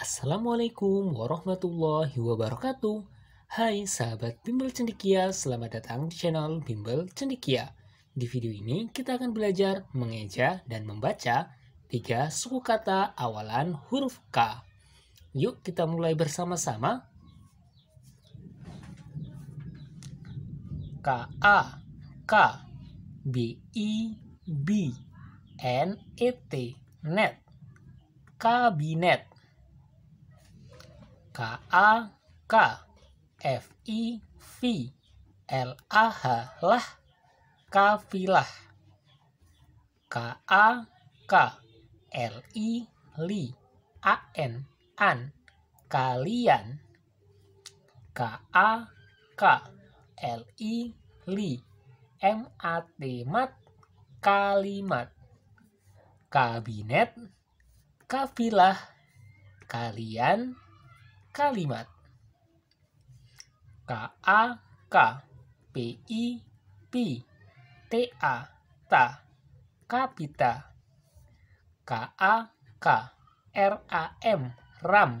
Assalamualaikum warahmatullahi wabarakatuh. Hai sahabat Bimbel Cendikia, selamat datang di channel Bimbel Cendikia. Di video ini kita akan belajar mengeja dan membaca tiga suku kata awalan huruf K. Yuk kita mulai bersama-sama. K A K B I B N E T net kabinet K A K F I V L A H lah kafilah K A K L I li A N an kalian K A K L I li M A T mat kalimat kabinet kafilah kalian kalimat. K A K P I P T A T kapita. K A K R A M ram.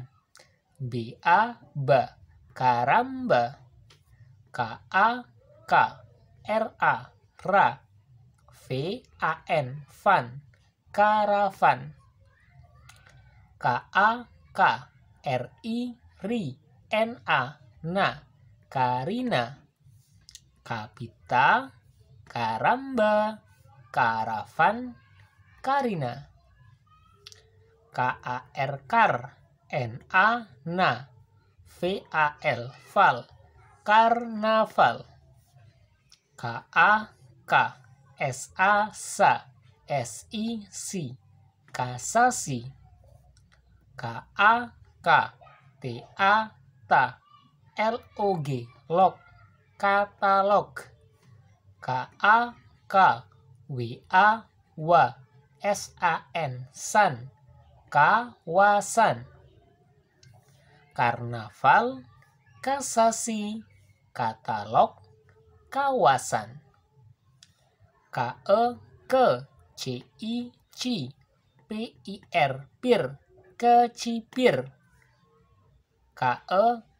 B A B karamba. K A K R A ra. V A N van karavan. K A K RI, RI, NA, NA, Karina, Kapita, Karamba, Karavan, Karina. KAR kar, NA A VAL val, karnaval. a k, s a SA s i c, kasasi. a K T A T L O G log katalog K A K W A W S A N san kawasan karnaval kasasi katalog kawasan K E K C I C P I R pir kecipir ke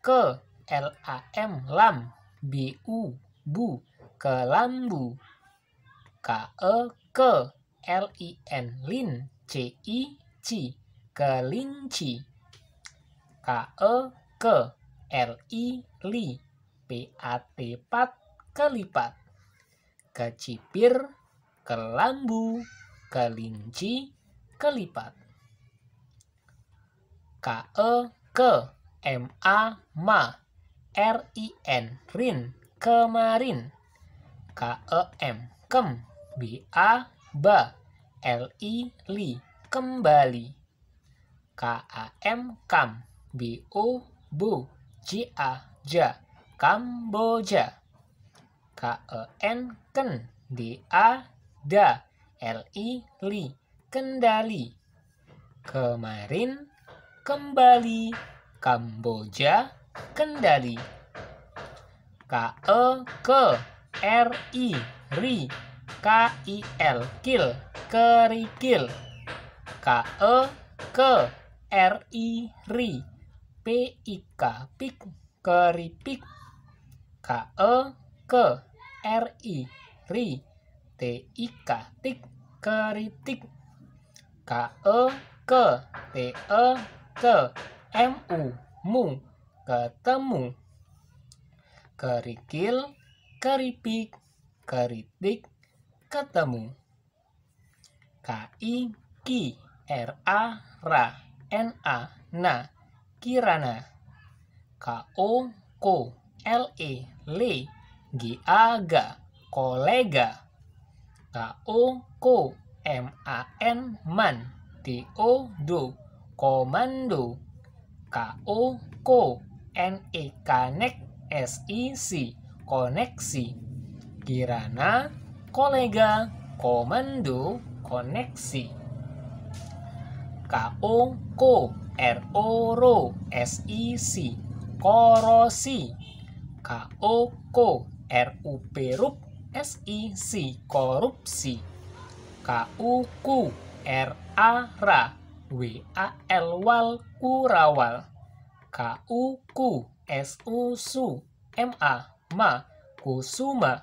ke lam lam bu bu kelambu ke ke lin lin ci ci kelinci ke ke li li pat pat kelipat kecipir kelambu kelinci kelipat ke ke M A MA I N rin kemarin K E M KEM B A BA L LI li kembali K A M KAM B BO bu A ja Kamboja K E N KEN D A DA L I li kendali kemarin kembali Kamboja, Kendari. R ke RI I L kil kerikil. KE ke RI I K pik keripik. KE I RI K TIK K E K T E K MU mu ketemu kerikil keripik keritik ketemu KI ki RA ra NA na kirana KO ko LE le GA kolega KO ko MAN man TO do komando K-O, ko, N-E, connect, S-I-C, koneksi. Kirana, kolega, komando, koneksi. K-O, ko, R-O, ro, S-I-C, korosi. K-O, ko, R-U-P, rup, S-I-C, korupsi. K-U-Q, R-A, ra, W A L wal kurawal K U ku S U su M A ma kusuma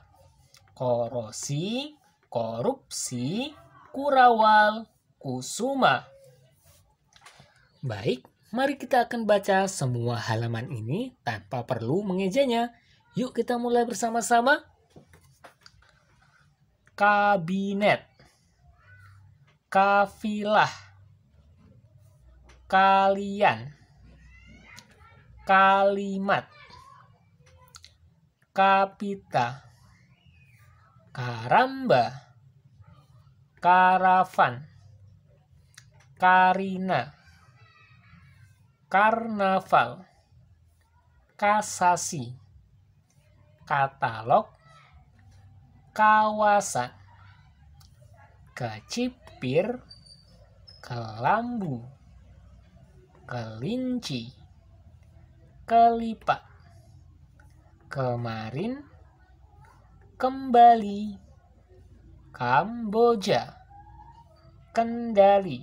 korosi korupsi kurawal kusuma Baik, mari kita akan baca semua halaman ini tanpa perlu mengejanya. Yuk kita mulai bersama-sama. Kabinet Kafilah kalian kalimat kapita karamba karavan karina karnaval kasasi katalog kawasan kecipir kelambu kelinci, kelipat, kemarin, kembali, Kamboja, Kendali,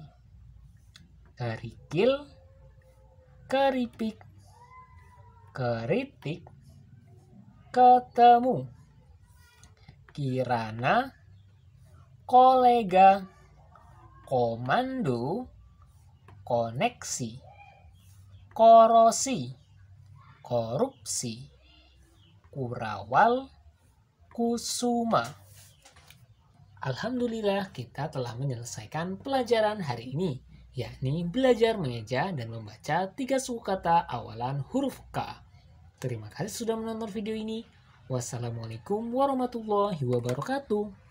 kerikil, keripik, keritik, ketemu, kirana, kolega, komando, koneksi korosi, korupsi, kurawal, kusuma. Alhamdulillah kita telah menyelesaikan pelajaran hari ini, yakni belajar mengeja dan membaca tiga suku kata awalan huruf K. Terima kasih sudah menonton video ini. Wassalamualaikum warahmatullahi wabarakatuh.